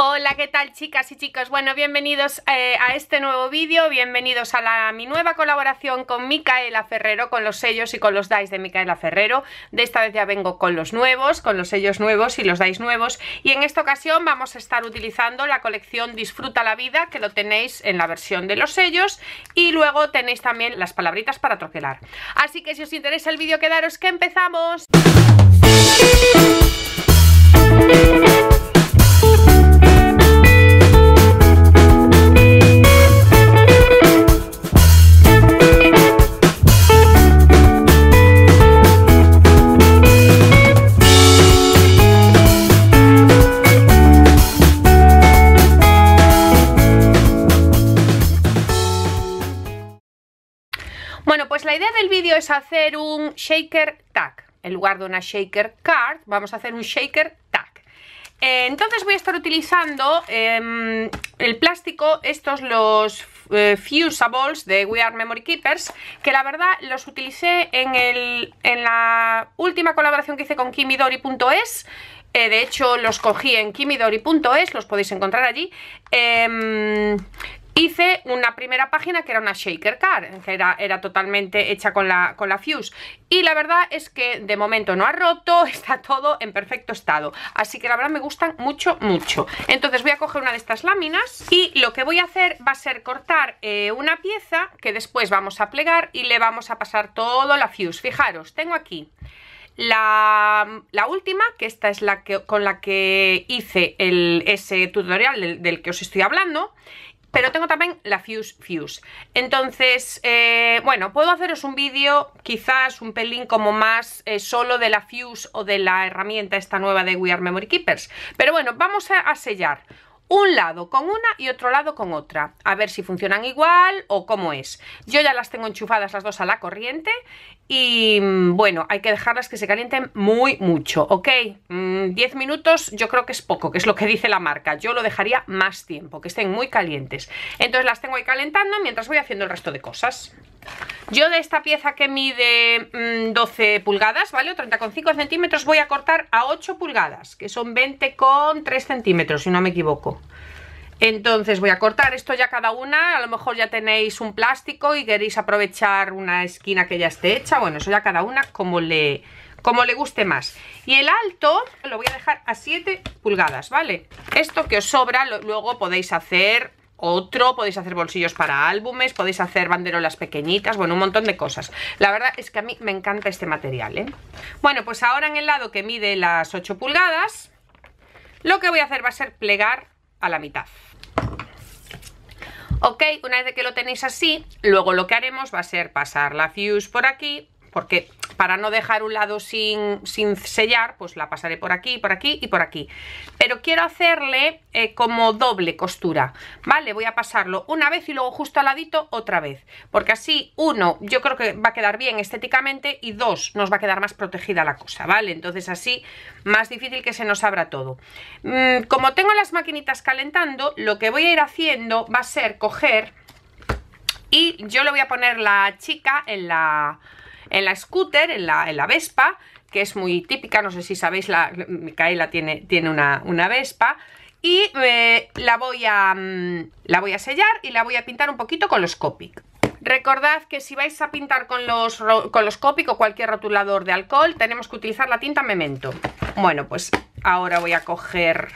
Hola, ¿qué tal chicas y chicos? Bueno, bienvenidos eh, a este nuevo vídeo, bienvenidos a, mi nueva colaboración con Micaela Ferrero, con los sellos y con los dais de Micaela Ferrero. De esta vez ya vengo con los nuevos, con los sellos nuevos y los dais nuevos. Y en esta ocasión vamos a estar utilizando la colección Disfruta la Vida, que lo tenéis en la versión de los sellos. Y luego tenéis también las palabritas para troquelar. Así que si os interesa el vídeo, quedaros que empezamos. hacer un shaker tag. En lugar de una shaker card, vamos a hacer un shaker tag. Eh, entonces voy a estar utilizando em, el plástico, estos los eh, fusables de We Are Memory Keepers, que la verdad los utilicé en, el, en la última colaboración que hice con kimidori.es eh, de hecho, los cogí en kimidori.es, los podéis encontrar allí. Em, hice una primera página que era una shaker card, que era, era totalmente hecha con la, con la fuse. Y la verdad es que de momento no ha roto, está todo en perfecto estado. Así que la verdad me gustan mucho, mucho. Entonces voy a coger una de estas láminas y lo que voy a hacer va a ser cortar eh, una pieza que después vamos a plegar y le vamos a pasar todo la fuse. Fijaros, tengo aquí la, última, que esta es la que, con la que hice el, ese tutorial del, del que os estoy hablando pero tengo también la Fuse Fuse. Entonces, eh, bueno, puedo haceros un vídeo quizás un pelín como más eh, solo de la Fuse o de la herramienta esta nueva de We Are Memory Keepers. Pero bueno, vamos a sellar un lado con una y otro lado con otra. A ver si funcionan igual o cómo es. Yo ya las tengo enchufadas las dos a la corriente y mm, bueno, hay que dejarlas que se calienten muy mucho, ¿ok? 10 mm, minutos yo creo que es poco, que es lo que dice la marca, yo lo dejaría más tiempo, que estén muy calientes. Entonces las tengo ahí calentando mientras voy haciendo el resto de cosas. Yo de esta pieza que mide 12 mm, pulgadas, ¿vale? O 30,5 centímetros voy a cortar a 8 pulgadas, que son 20,3 centímetros, si no me equivoco. Entonces voy a cortar esto ya cada una, a lo mejor ya tenéis un plástico y queréis aprovechar una esquina que ya esté hecha, bueno, eso ya cada una como le, como le guste más. Y el alto lo voy a dejar a 7 pulgadas, ¿vale? Esto que os sobra luego podéis hacer otro, podéis hacer bolsillos para álbumes, podéis hacer banderolas pequeñitas, bueno, un montón de cosas. La verdad es que a mí me encanta este material, ¿eh? Bueno, pues ahora en el lado que mide las 8 pulgadas, lo que voy a hacer va a ser plegar a la mitad ok, una vez que lo tenéis así luego lo que haremos va a ser pasar la fuse por aquí porque para no dejar un lado sin, sellar, pues la pasaré por aquí, por aquí y por aquí. Pero quiero hacerle eh, como doble costura, ¿vale? Voy a pasarlo una vez y luego justo al ladito otra vez, porque así, uno, yo creo que va a quedar bien estéticamente y dos, nos va a quedar más protegida la cosa, ¿vale? Entonces así, más difícil que se nos abra todo. Mm, como tengo las maquinitas calentando, lo que voy a ir haciendo va a ser coger y yo le voy a poner la chica en la en la scooter, en la, en la Vespa, que es muy típica, no sé si sabéis, la, Micaela tiene, tiene una, Vespa, y eh, la, voy a, mm, la voy a sellar y la voy a pintar un poquito con los Copic. Recordad que si vais a pintar con los, con los Copic o cualquier rotulador de alcohol, tenemos que utilizar la tinta Memento. Bueno, pues ahora voy a coger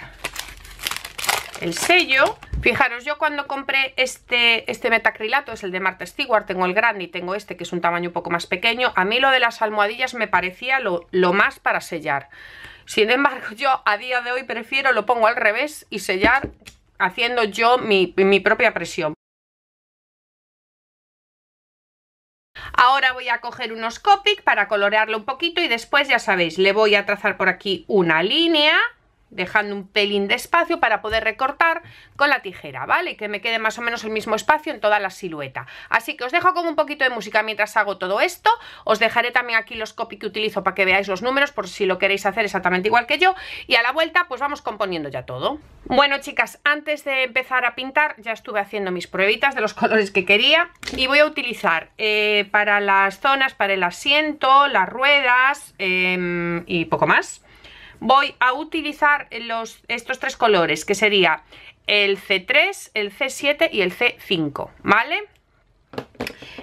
el sello. Fijaros, yo cuando compré este, este metacrilato, es el de Marta Stewart, tengo el grande y tengo este que es un tamaño un poco más pequeño, a mí lo de las almohadillas me parecía lo, más para sellar. Sin embargo, yo a día de hoy prefiero lo pongo al revés y sellar haciendo yo mi, mi propia presión. Ahora voy a coger unos Copic para colorearlo un poquito y después, ya sabéis, le voy a trazar por aquí una línea dejando un pelín de espacio para poder recortar con la tijera, ¿vale? Que me quede más o menos el mismo espacio en toda la silueta. Así que os dejo como un poquito de música mientras hago todo esto. Os dejaré también aquí los copy que utilizo para que veáis los números por si lo queréis hacer exactamente igual que yo. Y a la vuelta pues vamos componiendo ya todo. Bueno chicas, antes de empezar a pintar ya estuve haciendo mis pruebitas de los colores que quería. Y voy a utilizar eh, para las zonas, para el asiento, las ruedas em, y poco más voy a utilizar estos tres colores, que sería el C3, el C7 y el C5, ¿vale?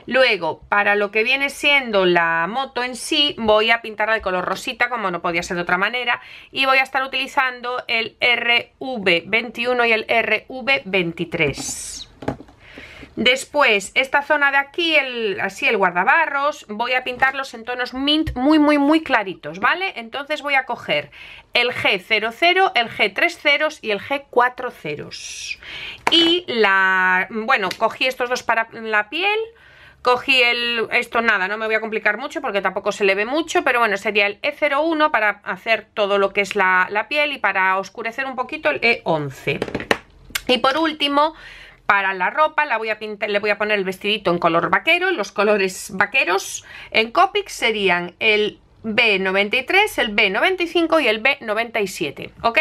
Luego, para lo que viene siendo la moto en sí, voy a pintarla de color rosita, como no podía ser de otra manera, y voy a estar utilizando el RV21 y el RV23. Después, esta zona de aquí, el, así el guardabarros, voy a pintarlos en tonos mint muy, muy, muy claritos, ¿vale? Entonces voy a coger el G00, el G30 y el G40. Y la... bueno, cogí estos dos para la piel... Cogí el... esto nada, no me voy a complicar mucho porque tampoco se le ve mucho, pero bueno, sería el E01 para hacer todo lo que es la, la piel y para oscurecer un poquito el E11. Y por último, para la ropa la voy a pintar, le voy a poner el vestidito en color vaquero, los colores vaqueros en Copic serían el B93, el B95 y el B97, ¿ok?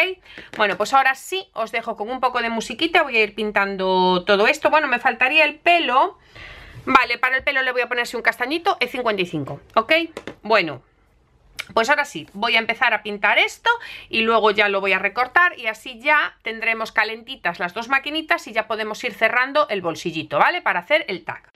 Bueno, pues ahora sí, os dejo con un poco de musiquita, voy a ir pintando todo esto, bueno, me faltaría el pelo, vale, para el pelo le voy a ponerse un castañito E55, ¿ok? Bueno, pues ahora sí, voy a empezar a pintar esto y luego ya lo voy a recortar y así ya tendremos calentitas las dos maquinitas y ya podemos ir cerrando el bolsillito, ¿vale? Para hacer el tag.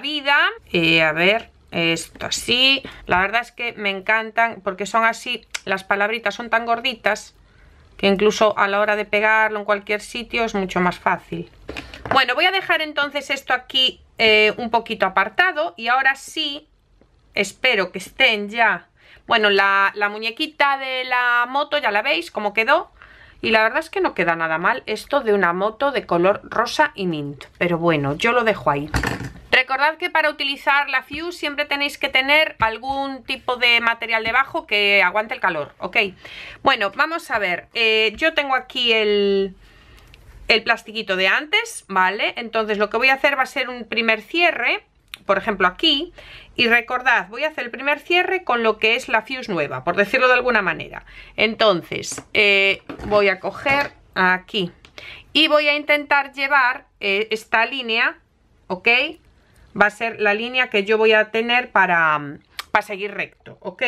vida. y a ver, esto así. La verdad es que me encantan porque son así, las palabritas son tan gorditas que incluso a la hora de pegarlo en cualquier sitio es mucho más fácil. Bueno, voy a dejar entonces esto aquí eh, un poquito apartado y ahora sí, espero que estén ya... Bueno, la, la muñequita de la moto ya la veis cómo quedó y la verdad es que no queda nada mal esto de una moto de color rosa y mint, pero bueno, yo lo dejo ahí. Recordad que para utilizar la Fuse siempre tenéis que tener algún tipo de material debajo que aguante el calor, ¿ok? Bueno, vamos a ver, eh, yo tengo aquí el, plastiquito de antes, ¿vale? Entonces lo que voy a hacer va a ser un primer cierre, por ejemplo aquí, y recordad, voy a hacer el primer cierre con lo que es la Fuse nueva, por decirlo de alguna manera. Entonces, eh, voy a coger aquí y voy a intentar llevar eh, esta línea, ¿ok? va a ser la línea que yo voy a tener para, mm, seguir recto, ¿ok?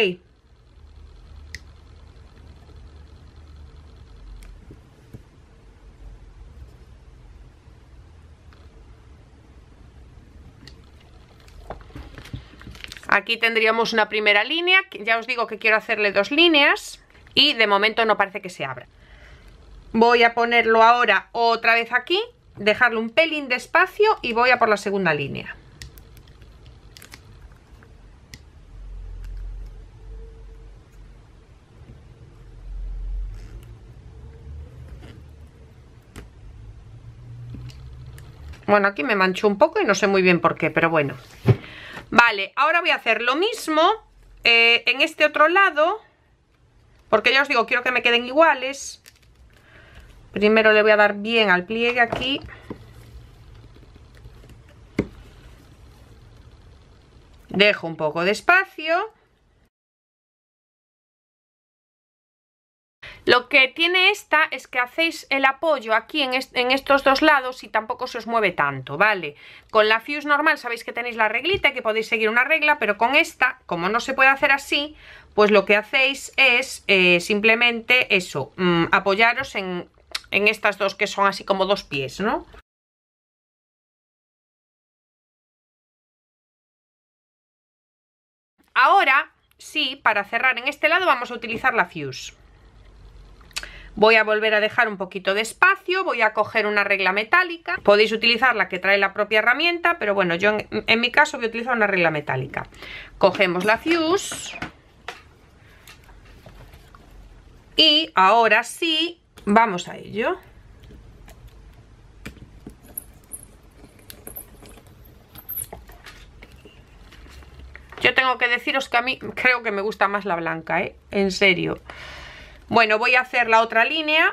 Aquí tendríamos una primera línea, ya os digo que quiero hacerle dos líneas y de momento no parece que se abra. Voy a ponerlo ahora otra vez aquí, dejarle un pelín de espacio y voy a por la segunda línea. Bueno, aquí me mancho un poco y no sé muy bien por qué, pero bueno. Vale, ahora voy a hacer lo mismo eh, en este otro lado, porque ya os digo, quiero que me queden iguales. Primero le voy a dar bien al pliegue aquí. Dejo un poco de espacio tiene esta es que hacéis el apoyo aquí en, estos dos lados y tampoco se os mueve tanto, ¿vale? Con la fuse normal sabéis que tenéis la reglita y que podéis seguir una regla, pero con esta, como no se puede hacer así, pues lo que hacéis es eh, simplemente eso, mm, apoyaros en, en estas dos que son así como dos pies, ¿no? Ahora, sí, para cerrar en este lado vamos a utilizar la fuse. Voy a volver a dejar un poquito de espacio, voy a coger una regla metálica. Podéis utilizar la que trae la propia herramienta, pero bueno, yo en, mi caso voy a utilizar una regla metálica. Cogemos la fuse. Y ahora sí, vamos a ello. Yo tengo que deciros que a mí creo que me gusta más la blanca, ¿eh? En serio. Bueno, voy a hacer la otra línea.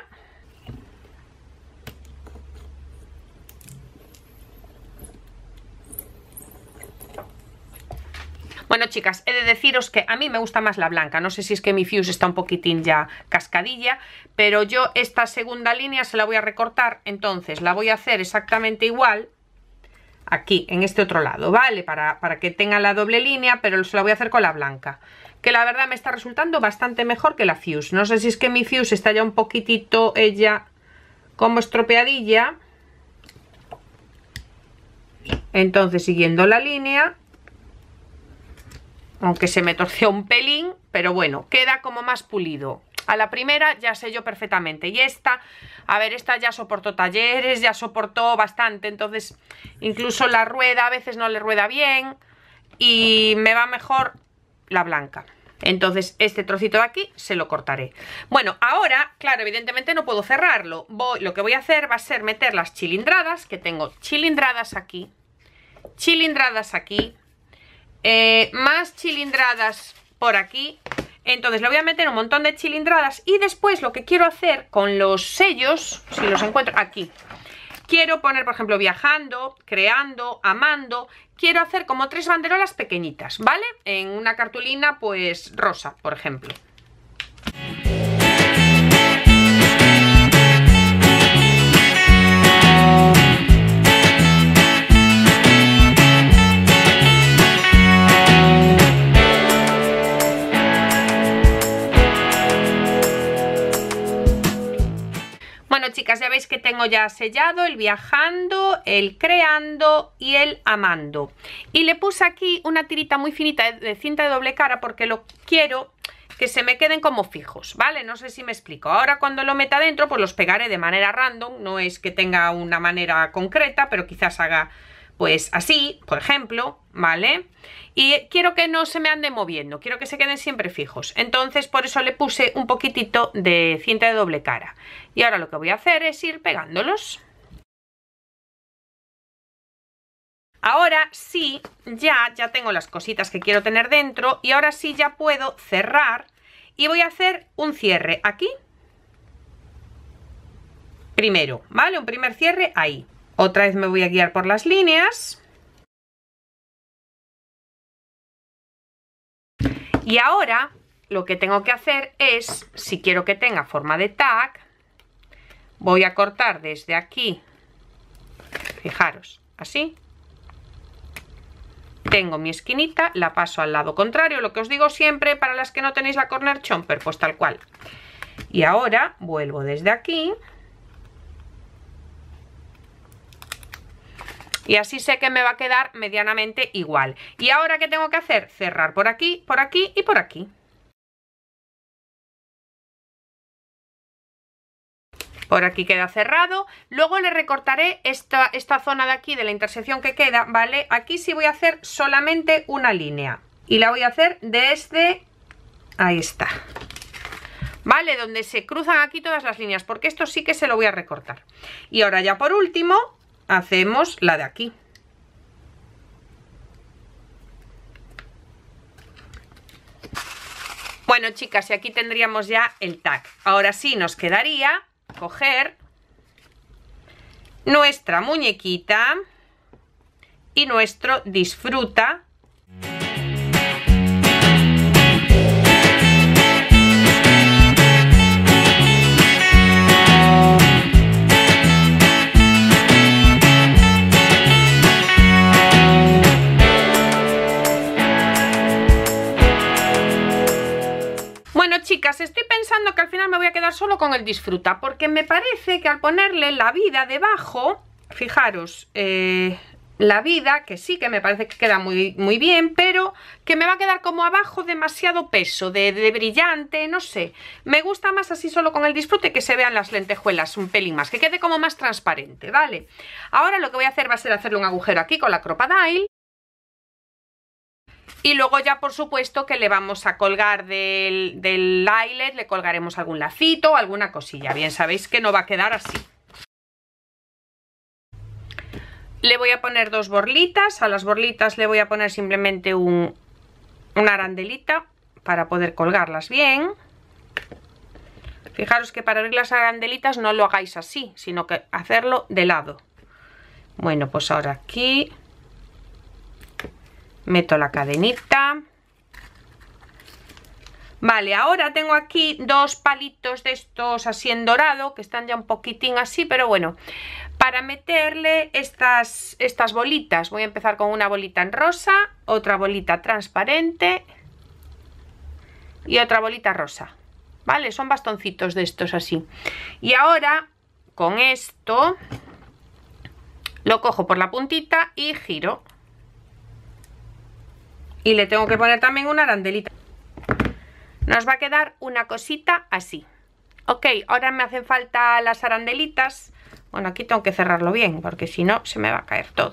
Bueno, chicas, he de deciros que a mí me gusta más la blanca. No sé si es que mi fuse está un poquitín ya cascadilla, pero yo esta segunda línea se la voy a recortar. Entonces, la voy a hacer exactamente igual aquí, en este otro lado, ¿vale? Para, que tenga la doble línea, pero se la voy a hacer con la blanca que la verdad me está resultando bastante mejor que la Fuse. No sé si es que mi Fuse está ya un poquitito ella como estropeadilla. Entonces, siguiendo la línea, aunque se me torció un pelín, pero bueno, queda como más pulido. A la primera ya sé yo perfectamente. Y esta, a ver, esta ya soportó talleres, ya soportó bastante. Entonces, incluso la rueda a veces no le rueda bien. Y me va mejor la blanca. Entonces este trocito de aquí se lo cortaré Bueno, ahora, claro, evidentemente no puedo cerrarlo voy, Lo que voy a hacer va a ser meter las chilindradas Que tengo chilindradas aquí Chilindradas aquí eh, Más chilindradas por aquí entonces le voy a meter un montón de chilindradas y después lo que quiero hacer con los sellos, si los encuentro aquí, quiero poner, por ejemplo, viajando, creando, amando, quiero hacer como tres banderolas pequeñitas, ¿vale? En una cartulina, pues, rosa, por ejemplo. ya veis que tengo ya sellado el viajando, el creando y el amando. Y le puse aquí una tirita muy finita de cinta de doble cara porque lo quiero que se me queden como fijos, ¿vale? No sé si me explico. Ahora cuando lo meta dentro, pues los pegaré de manera random, no es que tenga una manera concreta, pero quizás haga pues así, por ejemplo, ¿vale? Y quiero que no se me ande moviendo, quiero que se queden siempre fijos. Entonces por eso le puse un poquitito de cinta de doble cara. Y ahora lo que voy a hacer es ir pegándolos. Ahora sí, ya, ya tengo las cositas que quiero tener dentro y ahora sí ya puedo cerrar y voy a hacer un cierre aquí. Primero, ¿vale? Un primer cierre ahí. Otra vez me voy a guiar por las líneas. Y ahora lo que tengo que hacer es, si quiero que tenga forma de tag, voy a cortar desde aquí, fijaros, así. Tengo mi esquinita, la paso al lado contrario, lo que os digo siempre para las que no tenéis la corner chomper, pues tal cual. Y ahora vuelvo desde aquí, y así sé que me va a quedar medianamente igual. ¿Y ahora qué tengo que hacer? Cerrar por aquí, por aquí y por aquí. por aquí queda cerrado, luego le recortaré esta, esta, zona de aquí de la intersección que queda, ¿vale? Aquí sí voy a hacer solamente una línea y la voy a hacer desde, ahí está, ¿vale? Donde se cruzan aquí todas las líneas porque esto sí que se lo voy a recortar. Y ahora ya por último hacemos la de aquí Bueno, chicas, y aquí tendríamos ya el tag. Ahora sí nos quedaría coger nuestra muñequita y nuestro disfruta chicas, estoy pensando que al final me voy a quedar solo con el disfruta, porque me parece que al ponerle la vida debajo, fijaros, eh, la vida, que sí que me parece que queda muy, muy bien, pero que me va a quedar como abajo demasiado peso, de, de, brillante, no sé. Me gusta más así solo con el disfrute que se vean las lentejuelas un pelín más, que quede como más transparente, ¿vale? Ahora lo que voy a hacer va a ser hacerle un agujero aquí con la crocodile y luego ya por supuesto que le vamos a colgar del, del le colgaremos algún lacito o alguna cosilla. Bien, sabéis que no va a quedar así. Le voy a poner dos borlitas, a las borlitas le voy a poner simplemente un, una arandelita para poder colgarlas bien. Fijaros que para abrir las arandelitas no lo hagáis así, sino que hacerlo de lado. Bueno, pues ahora aquí meto la cadenita Vale, ahora tengo aquí dos palitos de estos así en dorado, que están ya un poquitín así, pero bueno, para meterle estas, estas bolitas, voy a empezar con una bolita en rosa, otra bolita transparente y otra bolita rosa, ¿vale? Son bastoncitos de estos así. Y ahora, con esto, lo cojo por la puntita y giro, y le tengo que poner también una arandelita nos va a quedar una cosita así ok, ahora me hacen falta las arandelitas bueno, aquí tengo que cerrarlo bien porque si no se me va a caer todo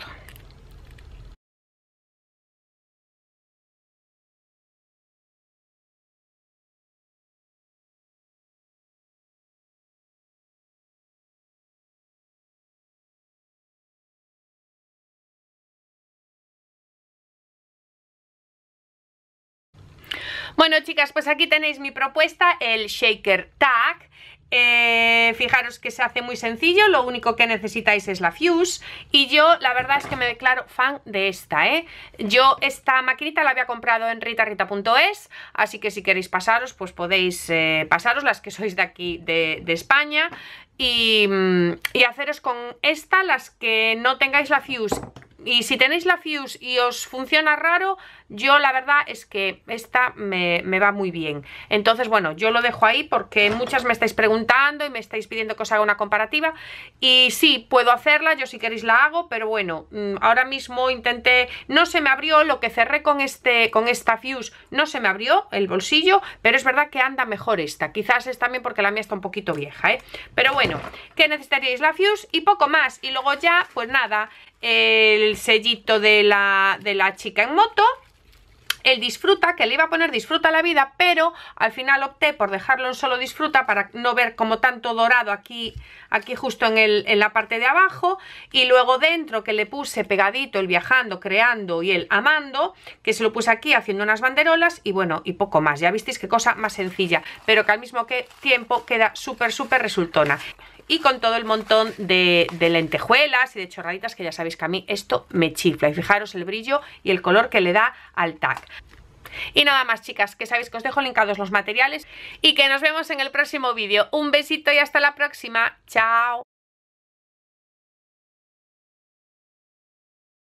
Bueno, chicas, pues aquí tenéis mi propuesta, el shaker tag. Eh, fijaros que se hace muy sencillo, lo único que necesitáis es la fuse y yo la verdad es que me declaro fan de esta, ¿eh? Yo esta maquinita la había comprado en ritarita.es, así que si queréis pasaros, pues podéis eh, pasaros las que sois de aquí de, España y, mm, y haceros con esta las que no tengáis la fuse y si tenéis la Fuse y os funciona raro, yo la verdad es que esta me, me, va muy bien. Entonces, bueno, yo lo dejo ahí porque muchas me estáis preguntando y me estáis pidiendo que os haga una comparativa. Y sí, puedo hacerla, yo si queréis la hago, pero bueno, mm, ahora mismo intenté... No se me abrió, lo que cerré con, este, con esta Fuse no se me abrió el bolsillo, pero es verdad que anda mejor esta. Quizás es también porque la mía está un poquito vieja, ¿eh? Pero bueno, que necesitaríais la Fuse y poco más. Y luego ya, pues nada el sellito de la, chica en moto el disfruta, que le iba a poner disfruta la vida, pero al final opté por dejarlo en solo disfruta para no ver como tanto dorado aquí, aquí justo en, la parte de abajo y luego dentro que le puse pegadito el viajando, creando y el amando, que se lo puse aquí haciendo unas banderolas y bueno, y poco más, ya visteis qué cosa más sencilla, pero que al mismo que tiempo queda súper súper resultona y con todo el montón de, lentejuelas y de chorraditas que ya sabéis que a mí esto me chifla y fijaros el brillo y el color que le da al tag y nada más chicas, que sabéis que os dejo linkados los materiales y que nos vemos en el próximo vídeo. Un besito y hasta la próxima. Chao.